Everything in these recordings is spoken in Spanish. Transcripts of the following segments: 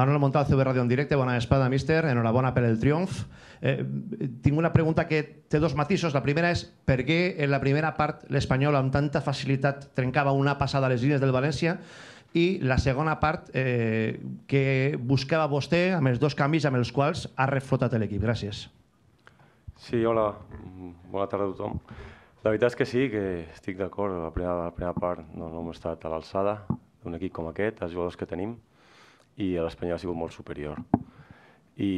Manuel Montal, CB Radio en directe, bona espada, míster, enhorabona per el triomf. Eh, tinc una pregunta que té dos matisos. La primera és per què en la primera part l'Espanyol amb tanta facilitat trencava una passada a les línies del València i la segona part eh, que buscava vostè amb els dos canvis amb els quals ha reflotat l'equip. Gràcies. Sí, hola. Mm, bona tarda a tothom. La veritat és que sí, que estic d'acord. La, primera, la primera part no, no hem estat a l'alçada d'un equip com aquest, els jugadors que tenim i l'Espanyol ha sigut molt superior. I,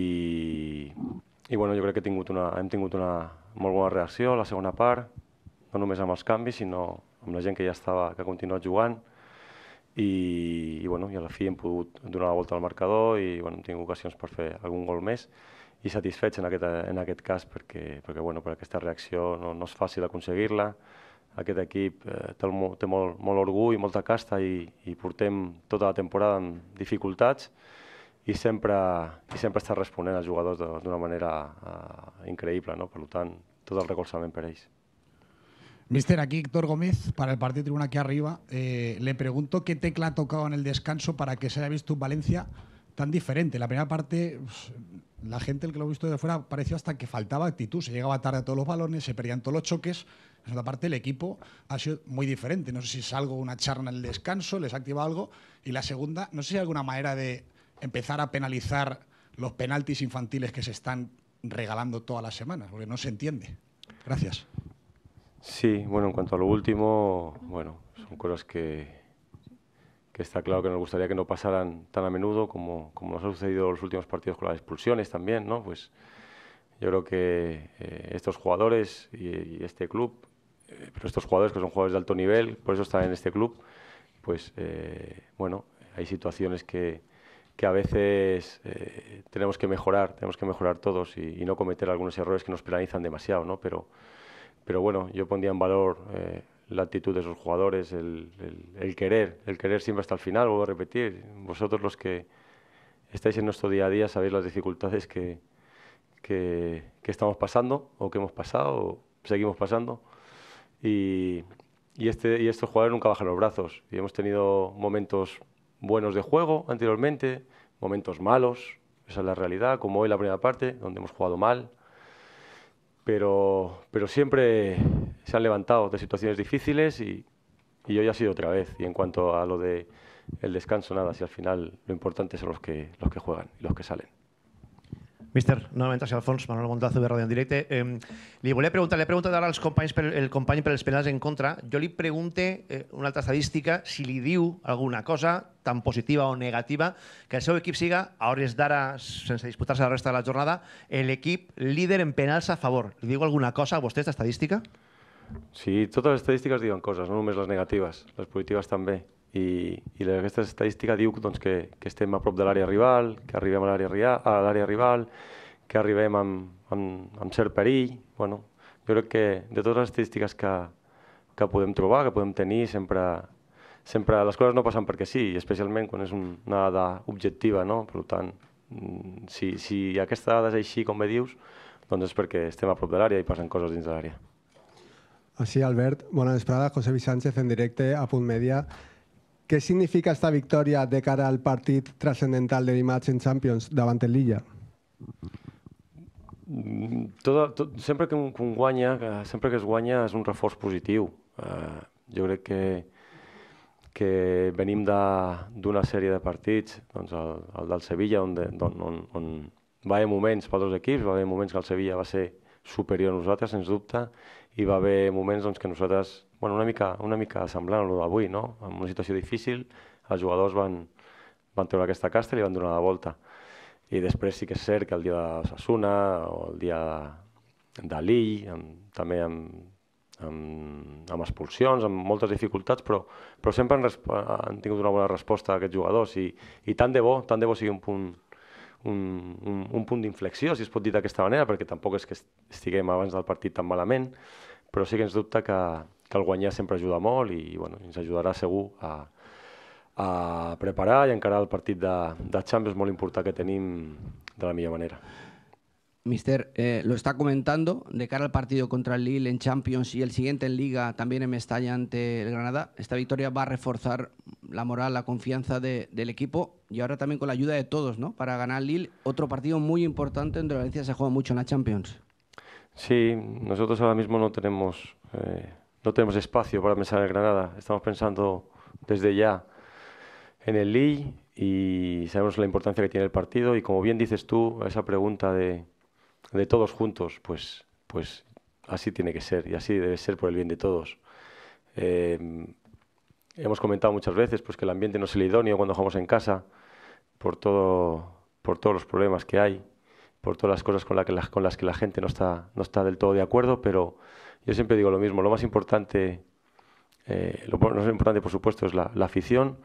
i bueno, jo crec que he tingut una, hem tingut una molt bona reacció a la segona part, no només amb els canvis, sinó amb la gent que ja estava, que ha continuat jugant, i, i, bueno, i a la fi hem pogut donar la volta al marcador i bueno, hem tingut ocasions per fer algun gol més i satisfets en aquest, en aquest cas perquè, perquè bueno, per aquesta reacció no, no és fàcil aconseguir-la aquest equip eh, té, molt, té molt, molt orgull, molta casta i, i portem tota la temporada amb dificultats i sempre, i sempre està responent als jugadors d'una manera uh, increïble. No? Per tant, tot el recolzament per ells. Mister, aquí Héctor Gómez, para el partido tribuna aquí arriba, eh, le pregunto qué tecla ha tocado en el descanso para que se haya visto un Valencia tan diferente. La primera parte, la gente, el que lo ha visto de fuera, pareció hasta que faltaba actitud. Se llegaba tarde a todos los balones, se perdían todos los choques. En otra parte, el equipo ha sido muy diferente. No sé si salgo una charla en el descanso, les activa algo. Y la segunda, no sé si hay alguna manera de empezar a penalizar los penaltis infantiles que se están regalando todas las semanas, porque no se entiende. Gracias. Sí, bueno, en cuanto a lo último, bueno, son cosas que que está claro que nos gustaría que no pasaran tan a menudo como, como nos ha sucedido en los últimos partidos con las expulsiones también, ¿no? Pues yo creo que eh, estos jugadores y, este club, eh, pero estos jugadores que son jugadores de alto nivel, por eso están en este club, pues eh, bueno, hay situaciones que, que a veces tenemos que mejorar, tenemos que mejorar todos y, no cometer algunos errores que nos penalizan demasiado, ¿no? Pero, pero bueno, yo pondría en valor la actitud de esos jugadores, el, querer, el querer siempre hasta el final, vuelvo a repetir. Vosotros los que estáis en nuestro día a día sabéis las dificultades que, que, que estamos pasando o que hemos pasado o seguimos pasando. Y, y, este, y estos jugadores nunca bajan los brazos. Y hemos tenido momentos buenos de juego anteriormente, momentos malos, esa es la realidad, como hoy la primera parte, donde hemos jugado mal, pero, pero siempre se han levantado de situaciones difíciles y, hoy ha sido otra vez. Y en cuanto a lo de el descanso, nada, si al final lo importante son los que, los que juegan y los que salen. Mister, novament hacia el fons, Manuel Montazo de Ràdio en Directe. Eh, li volia preguntar, li he preguntat ara als companys per, el company per els penals en contra. Jo li pregunto eh, una altra estadística, si li diu alguna cosa tan positiva o negativa, que el seu equip siga, a hores d'ara, sense disputar-se la resta de la jornada, l'equip líder en penals a favor. Li diu alguna cosa a vostè, estadística? Sí, totes les estadístiques diuen coses, no només les negatives, les positives també i, i aquesta estadística diu doncs, que, que estem a prop de l'àrea rival, que arribem a l'àrea rival, que arribem amb, amb, amb cert perill. Bueno, jo crec que de totes les estadístiques que, que podem trobar, que podem tenir, sempre, sempre les coses no passen perquè sí, especialment quan és una dada objectiva, no? Per tant, mm, si, si aquesta dada és així, com bé dius, doncs és perquè estem a prop de l'àrea i passen coses dins de l'àrea. Així, Albert. Bona vesprada. José Vicente, en directe a Punt Mèdia. Què significa aquesta victòria de cara al partit transcendental de dimarts en Champions davant el Lilla? Tot, tot, sempre que un, guanya, sempre que es guanya és un reforç positiu. Uh, jo crec que, que venim d'una sèrie de partits, doncs el, el del Sevilla, on, de, on, on, on va haver moments per dos equips, va haver moments que el Sevilla va ser superior a nosaltres, sens dubte, i va haver moments doncs, que nosaltres bueno, una, mica, una mica semblant a lo d'avui, no? en una situació difícil, els jugadors van, van treure aquesta casta i li van donar la volta. I després sí que és cert que el dia de Sassuna o el dia amb, també amb, amb, amb expulsions, amb moltes dificultats, però, però sempre han, han tingut una bona resposta a aquests jugadors i, i tant de bo, tant de bo sigui un punt, un, un, un punt d'inflexió, si es pot dir d'aquesta manera, perquè tampoc és que estiguem abans del partit tan malament, però sí que ens dubta que, que el guanyar sempre ajuda molt y bueno, ens ajudarà segur a, a preparar i encarar el partido de, de Champions molt importa que tenim de la milla manera. Mister, eh, lo está comentando, de cara al partido contra el Lille en Champions y el siguiente en Liga, también en Mestalla ante el Granada, esta victoria va a reforzar la moral, la confianza del equipo y ahora también con la ayuda de todos, ¿no? Para ganar Lille, otro partido muy importante donde Valencia se juega mucho en la Champions. Sí, nosotros ahora mismo no tenemos eh, no tenemos espacio para pensar en Granada. Estamos pensando desde ya en el Lille y sabemos la importancia que tiene el partido. Y como bien dices tú, esa pregunta de, de todos juntos, pues, pues así tiene que ser y así debe ser por el bien de todos. Em, hemos comentado muchas veces pues, que el ambiente no es el idóneo cuando jugamos en casa por, todo, por todos los problemas que hay, por todas las cosas con, con las que la gente no está, no está del todo de acuerdo, pero yo siempre digo lo mismo, lo más importante, eh, lo más importante por supuesto es la, afición,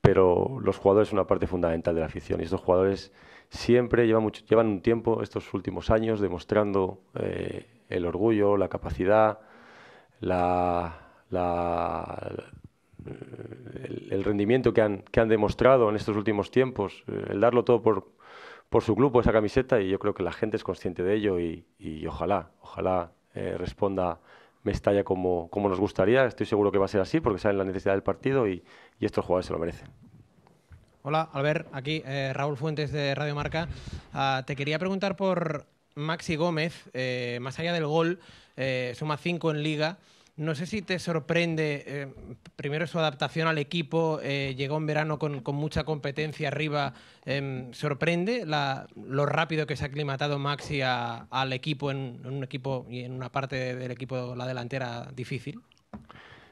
pero los jugadores son una parte fundamental de la afición y estos jugadores siempre llevan, mucho, llevan un tiempo, estos últimos años, demostrando eh, el orgullo, la capacidad, la, el, rendimiento que han, demostrado en estos últimos tiempos, eh, el darlo todo por, su club, por esa camiseta, y yo creo que la gente es consciente de ello y ojalá, ojalá eh, responda Mestalla como, como nos gustaría. Estoy seguro que va a ser así porque saben la necesidad del partido y, estos jugadores se lo merecen. Hola, Albert, aquí eh, Raúl Fuentes de Radio Marca. Ah, te quería preguntar por Maxi Gómez, eh, más allá del gol, suma 5 en liga. No sé si te sorprende, eh, primero su adaptación al equipo, eh, llegó en verano con, mucha competencia arriba, em, ¿sorprende lo rápido que se ha aclimatado Maxi al equipo en, un equipo y en una parte del equipo, la delantera, difícil?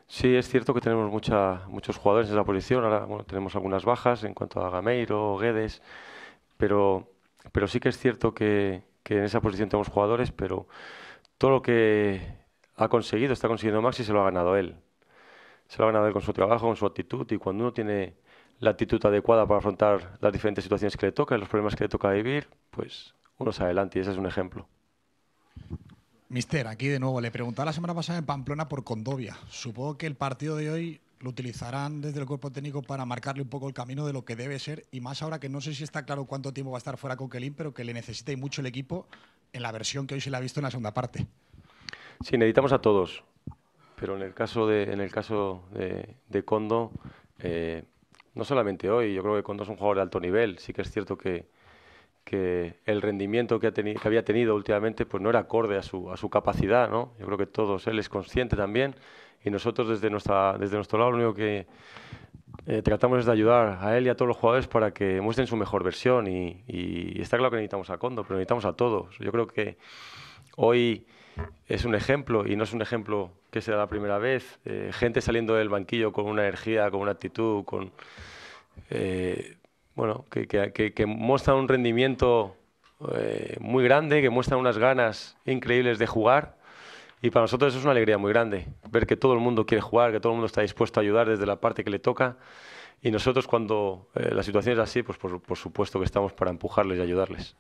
Sí, es cierto que tenemos muchos jugadores en esa posición, ahora tenemos algunas bajas en cuanto a Gameiro, Guedes, pero, sí que es cierto que en esa posición tenemos jugadores, pero todo lo que ha conseguido, está consiguiendo más y se lo ha ganado él. Se lo ha ganado él con su trabajo, con su actitud y cuando uno tiene la actitud adecuada para afrontar las diferentes situaciones que le toca, los problemas que le toca vivir, pues uno se adelante y ese es un ejemplo. Mister, aquí de nuevo, le preguntaba la semana pasada en Pamplona por Condovia. Supongo que el partido de hoy lo utilizarán desde el cuerpo técnico para marcarle un poco el camino de lo que debe ser y más ahora que no sé si está claro cuánto tiempo va a estar fuera con Kelin, pero que le necesita y mucho el equipo en la versión que hoy se le ha visto en la segunda parte. Sí, necesitamos a todos, pero en el caso de, en el caso de, Condo, eh, no solamente hoy, yo creo que Condo es un jugador de alto nivel, sí que es cierto que, que el rendimiento que, ha que, había tenido últimamente pues no era acorde a su, a su capacidad, ¿no? Yo creo que todos, él es consciente también y nosotros desde, nuestra, desde nuestro lado lo único que eh, tratamos es de ayudar a él y a todos los jugadores para que muestren su mejor versión y, y, está claro que necesitamos a Condo, pero necesitamos a todos. Yo creo que hoy es un ejemplo y no es un ejemplo que sea la primera vez. Eh, gente saliendo del banquillo con una energía, con una actitud, con eh, bueno, que, que, muestra un rendimiento eh, muy grande, que muestra unas ganas increíbles de jugar. Y para nosotros eso es una alegría muy grande, ver que todo el mundo quiere jugar, que todo el mundo está dispuesto a ayudar desde la parte que le toca. Y nosotros cuando la situación es así, pues por supuesto que estamos para empujarles y ayudarles.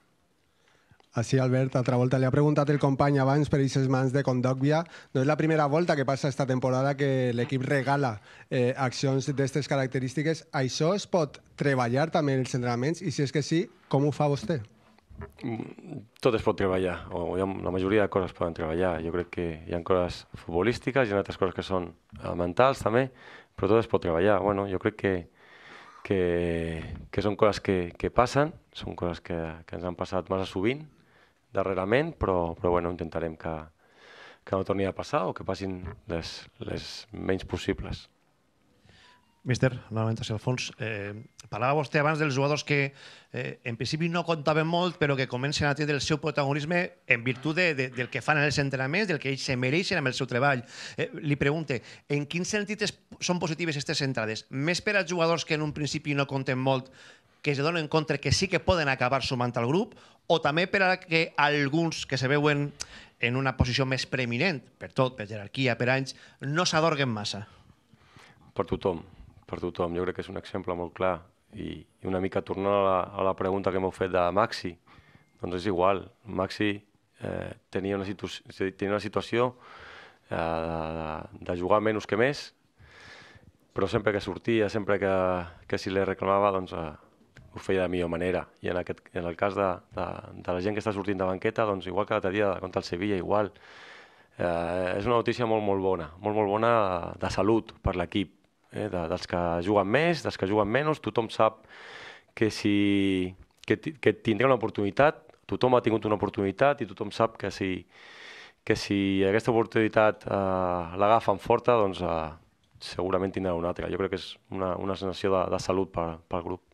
Así, Albert, otra volta. Li ha preguntat el company Vance, per aquestes mans de Condògbia. No és la primera volta que passa esta temporada que l'equip regala eh, accions d'aquestes característiques. Això es pot treballar també en els entrenaments? I si és que sí, com ho fa vostè? Mm, tot es pot treballar, o la majoria de coses poden treballar. Jo crec que hi ha coses futbolístiques, hi ha altres coses que són mentals també, però tot es pot treballar. Bueno, jo crec que, que, que són coses que, que passen, són coses que, que ens han passat massa sovint darrerament, però, però bueno, intentarem que, que no torni a passar o que passin les, les menys possibles. Mister, novament hacia el fons. Eh, parlava vostè abans dels jugadors que eh, en principi no comptaven molt, però que comencen a tenir el seu protagonisme en virtut de, de, del que fan en els entrenaments, del que ells se mereixen amb el seu treball. Eh, li pregunte, en quin sentit són positives aquestes entrades? Més per als jugadors que en un principi no compten molt que es donen contra que sí que poden acabar sumant al grup o també per a que alguns que se veuen en una posició més preeminent, per tot, per jerarquia, per anys, no s'adorguen massa? Per tothom, per tothom. Jo crec que és un exemple molt clar. I, i una mica tornant a la, a la pregunta que m'heu fet de Maxi, doncs és igual. Maxi eh, tenia, una tenia una situació eh, de, de jugar menys que més, però sempre que sortia, sempre que, que si li reclamava, doncs eh, ho feia de millor manera. I en, aquest, en el cas de, de, de la gent que està sortint de banqueta, doncs igual que l'altre dia contra el Sevilla, igual. Eh, és una notícia molt, molt bona, molt, molt bona de salut per l'equip, eh? de, dels que juguen més, dels que juguen menys, tothom sap que, si, que, que tindrà una oportunitat, tothom ha tingut una oportunitat i tothom sap que si, que si aquesta oportunitat eh, l'agafen forta, doncs eh, segurament tindrà una altra. Jo crec que és una, una sensació de, de salut per, pel grup.